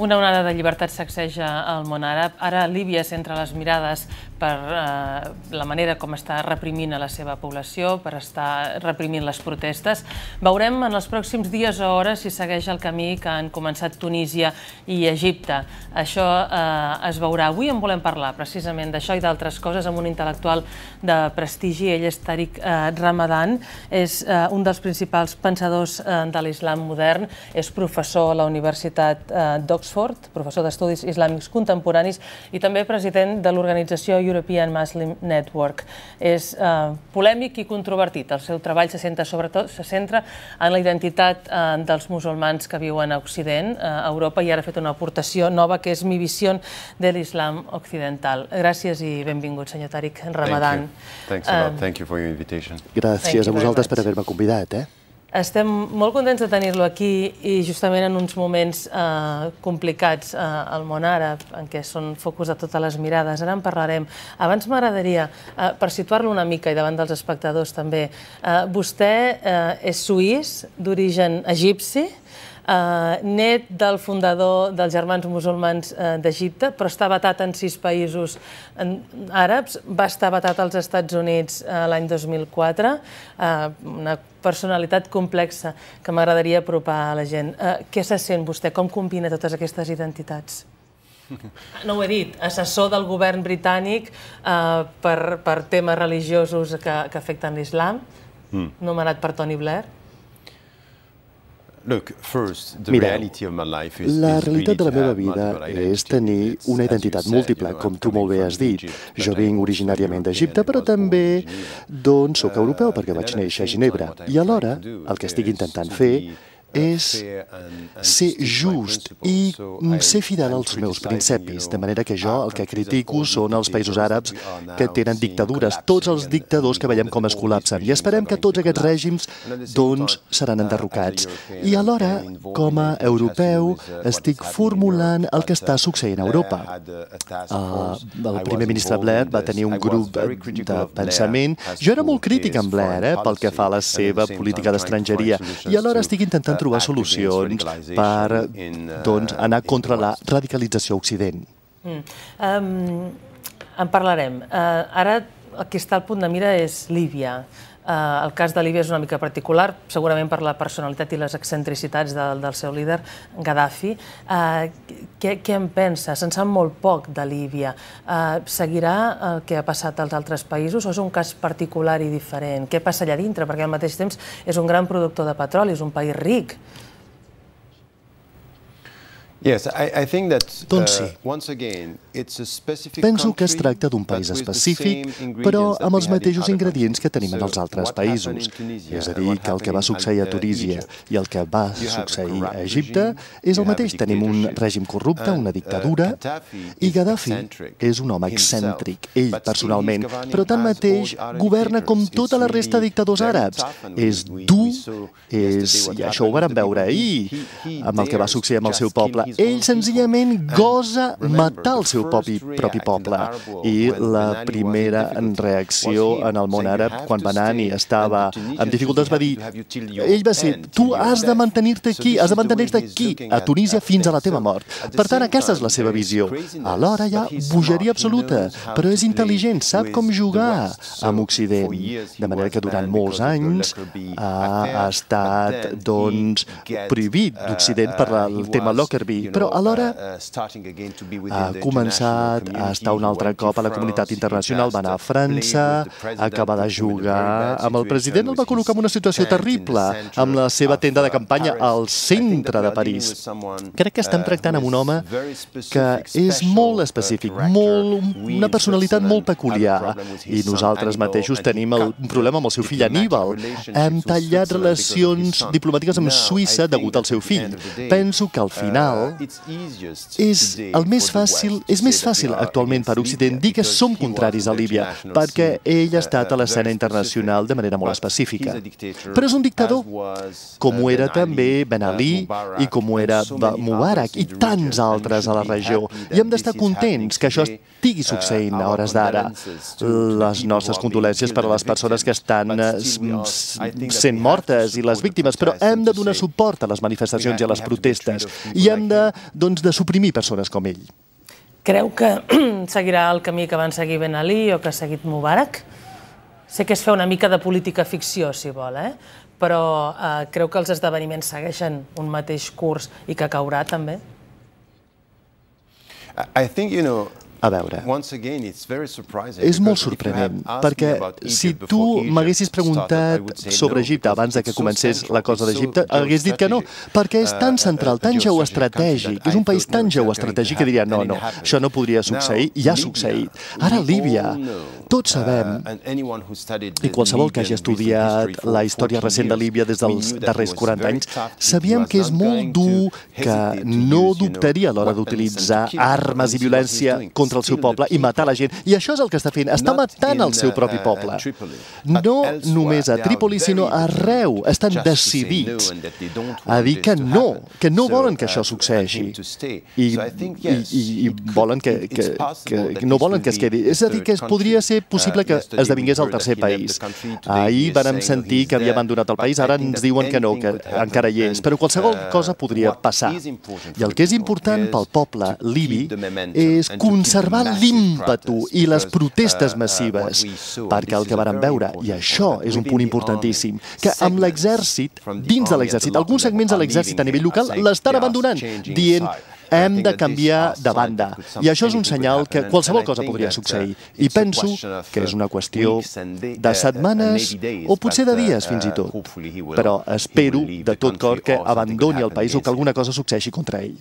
Una onada de llibertat sacseja al món àrab. Ara Líbia s'entra les mirades per eh, la manera com està reprimint a la seva població, per estar reprimint les protestes. Veurem en els pròxims dies o hores si segueix el camí que han començat Tunísia i Egipte. Això eh, es veurà. Avui en volem parlar precisament d'això i d'altres coses amb un intel·lectual de prestigi. Ell és Tariq eh, Ramadan, és eh, un dels principals pensadors eh, de l'islam modern, és professor a la Universitat eh, d'Oxford d'Oxford, professor d'Estudis Islàmics Contemporanis i també president de l'organització European Muslim Network. És eh, polèmic i controvertit. El seu treball se centra sobretot se centra en la identitat eh, dels musulmans que viuen a Occident, eh, a Europa, i ara ha fet una aportació nova que és Mi visió de l'Islam Occidental. Gràcies i benvingut, senyor Tariq Ramadan. Thank you. Thanks a lot. Eh, Thank you for your invitation. Gràcies you a vosaltres per haver-me convidat, eh? Estem molt contents de tenir-lo aquí i justament en uns moments eh, complicats eh, al món àrab, en què són focus de totes les mirades. Ara en parlarem. Abans m'agradaria, eh, per situar-lo una mica i davant dels espectadors també, eh, vostè eh, és suís, d'origen egipci, eh, net del fundador dels germans musulmans eh, d'Egipte, però està vetat en sis països en, àrabs, va estar vetat als Estats Units eh, l'any 2004, eh, una personalitat complexa que m'agradaria apropar a la gent. Eh, què se sent vostè? Com combina totes aquestes identitats? No ho he dit, assessor del govern britànic eh, per, per temes religiosos que, que afecten l'islam, mm. nomenat per Tony Blair. Mireu, la realitat de la meva vida és tenir una identitat múltiple, com tu molt bé has dit. Jo vinc originàriament d'Egipte, però també d'on sóc europeu, perquè vaig uh, néixer a Ginebra. I alhora, el que estic intentant fer és ser just mm, i ser fidel als meus principis, de manera que jo el que critico són els països àrabs que tenen dictadures, tots els dictadors que veiem com es col·lapsen. I esperem que tots aquests règims doncs, seran enderrocats. I alhora, com a europeu, estic formulant el que està uh, succeint a Europa. Ah, el primer ministre Blair va tenir un grup de pensament. Jo era molt crític amb Blair eh, pel que fa a la seva política d'estrangeria i alhora estic intentant trobar solucions per eh, doncs, anar contra la radicalització Occident. Mm. Um, en parlarem. Uh, ara el que està al punt de mira és Líbia. Eh, el cas de Líbia és una mica particular, segurament per la personalitat i les excentricitats del, del seu líder, Gaddafi. Eh, què, què en pensa? Se'n sap molt poc de Líbia. Eh, seguirà el que ha passat als altres països o és un cas particular i diferent? Què passa allà dintre? Perquè al mateix temps és un gran productor de petroli, és un país ric. Yes, I, I think that doncs uh, once again Penso que es tracta d'un país específic, però amb els mateixos ingredients que tenim en els altres països. És a dir, que el que va succeir a Turísia i el que va succeir a Egipte és el mateix. Tenim un règim corrupte, una uh, uh, dictadura, i Gaddafi és un home excèntric, ell personalment, però tanmateix governa com tota la resta de dictadors àrabs. És dur, és... i això ho vam veure ahir, amb el que va succeir amb el seu poble. Ell senzillament gosa matar el seu seu propi, propi poble. I la primera reacció en el món àrab, quan Banani estava amb dificultats, va dir ell va ser, tu has de mantenir-te aquí, has de mantenir-te aquí, a Tunísia, fins a la teva mort. Per tant, aquesta és la seva visió. Alhora hi ha bogeria absoluta, però és intel·ligent, sap com jugar amb Occident. De manera que durant molts anys ha estat, doncs, prohibit d'Occident per el uh, tema Lockerbie, però alhora ha uh, uh, començat començat a estar un altre cop a la comunitat internacional, va anar a França, acaba de jugar amb el president, el va col·locar en una situació terrible, amb la seva tenda de campanya al centre de París. Crec que estem uh, tractant amb un home que és molt uh, específic, molt, una personalitat molt peculiar, i nosaltres mateixos tenim el, un problema amb el seu fill Aníbal. Hem tallat relacions diplomàtiques amb Suïssa degut al seu fill. Penso que al final uh, és el més fàcil, és és més fàcil actualment per Occident dir que som contraris a Líbia, perquè ell ha estat a l'escena internacional de manera molt específica. Però és un dictador, com ho era també Ben Ali i com ho era Mubarak i tants altres a la regió. I hem d'estar contents que això estigui succeint a hores d'ara. Les nostres condolències per a les persones que estan sent mortes i les víctimes, però hem de donar suport a les manifestacions i a les protestes i hem de, doncs, de suprimir persones com ell. Creu que seguirà el camí que van seguir Ben Ali o que ha seguit Mubarak? Sé que és fer una mica de política ficció, si vol, eh? però eh, creu que els esdeveniments segueixen un mateix curs i que caurà també? I think, you know, a veure, és molt sorprenent, perquè si tu m'haguessis preguntat sobre Egipte abans de que comencés la cosa d'Egipte, hagués dit que no, perquè és tan uh, central, uh, tan geoestratègic, és un país tan geoestratègic que diria no, no, això no podria succeir, i ha succeït. Ara Líbia, oh, tots uh, sabem, i qualsevol que hagi estudiat la història recent de Líbia des dels darrers 40 anys, sabíem que és molt dur, que no dubtaria a l'hora d'utilitzar armes i violència contra el seu poble i matar la gent. I això és el que està fent, està matant el seu uh, propi uh, poble. No només a Trípoli, sinó arreu. Estan decidits a dir que no, que no volen que això succeeixi. I, i, i volen que, que, que, que no volen que es quedi. És a dir, que es podria ser possible que eh, esdevingués el tercer país. Ahir vàrem sentir que havia abandonat el país, ara ens diuen que no, que encara hi és, però qualsevol cosa uh, podria passar. I el que és important pel poble libi és conservar l'ímpetu i les protestes uh, uh, massives, perquè el que varen veure, i això és un punt importantíssim, que amb l'exèrcit, dins de l'exèrcit, alguns segments de l'exèrcit a nivell local l'estan abandonant, dient hem de canviar de banda. I això és un senyal que qualsevol cosa podria succeir. I penso que és una eh, qüestió de eh, setmanes o potser de dies, eh, fins i tot. Però espero de tot cor que abandoni el país o que alguna cosa succeeixi contra ell.